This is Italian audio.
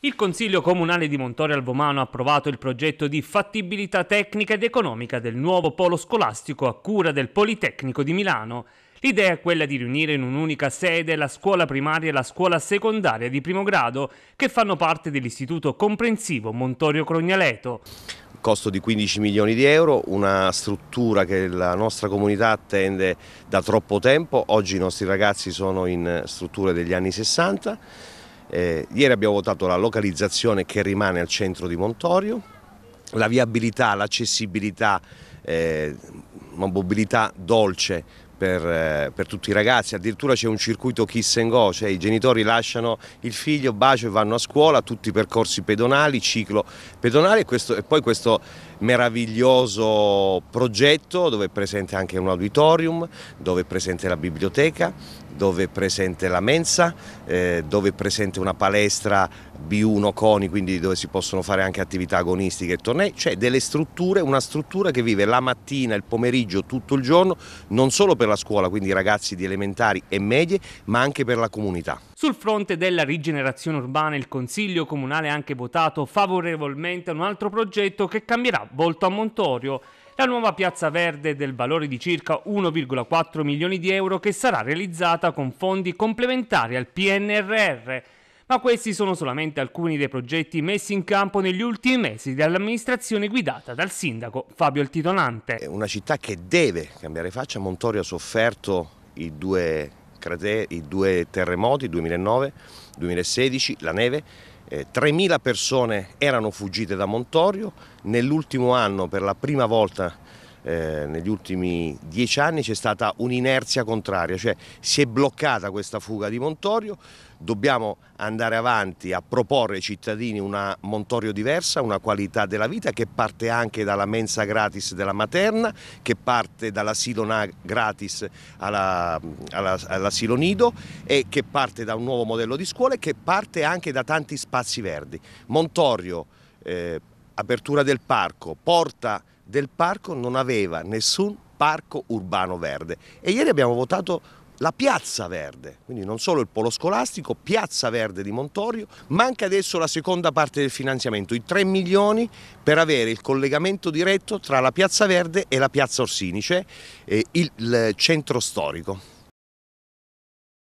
Il Consiglio Comunale di Montore al Vomano ha approvato il progetto di fattibilità tecnica ed economica del nuovo polo scolastico a cura del Politecnico di Milano. L'idea è quella di riunire in un'unica sede la scuola primaria e la scuola secondaria di primo grado, che fanno parte dell'Istituto Comprensivo Montorio Crognaleto costo di 15 milioni di euro, una struttura che la nostra comunità attende da troppo tempo, oggi i nostri ragazzi sono in strutture degli anni 60 eh, ieri abbiamo votato la localizzazione che rimane al centro di Montorio, la viabilità, l'accessibilità, eh, una mobilità dolce per, eh, per, tutti i ragazzi, addirittura c'è un circuito kiss and go, cioè i genitori lasciano il figlio, bacio e vanno a scuola, tutti i percorsi pedonali, ciclo pedonale e, questo, e poi questo meraviglioso progetto dove è presente anche un auditorium, dove è presente la biblioteca, dove è presente la mensa, eh, dove è presente una palestra B1 CONI, quindi dove si possono fare anche attività agonistiche e tornei, cioè delle strutture, una struttura che vive la mattina, il pomeriggio, tutto il giorno, non solo per la scuola, quindi ragazzi di elementari e medie, ma anche per la comunità. Sul fronte della rigenerazione urbana il Consiglio Comunale ha anche votato favorevolmente a un altro progetto che cambierà volto a Montorio, la nuova piazza verde del valore di circa 1,4 milioni di euro che sarà realizzata con fondi complementari al PNRR. Ma questi sono solamente alcuni dei progetti messi in campo negli ultimi mesi dall'amministrazione guidata dal sindaco Fabio Altitonante. È una città che deve cambiare faccia. Montorio ha sofferto i due, crateri, i due terremoti, 2009, 2016, la neve 3.000 eh, persone erano fuggite da Montorio, nell'ultimo anno per la prima volta eh, negli ultimi dieci anni c'è stata un'inerzia contraria, cioè si è bloccata questa fuga di Montorio, dobbiamo andare avanti a proporre ai cittadini una Montorio diversa, una qualità della vita che parte anche dalla mensa gratis della materna, che parte dall'asilo gratis all'asilo all nido e che parte da un nuovo modello di scuola e che parte anche da tanti spazi verdi. Montorio, eh, apertura del parco, porta del parco non aveva nessun parco urbano verde e ieri abbiamo votato la Piazza Verde, quindi non solo il polo scolastico, Piazza Verde di Montorio, manca adesso la seconda parte del finanziamento, i 3 milioni per avere il collegamento diretto tra la Piazza Verde e la Piazza Orsini, cioè eh, il, il centro storico.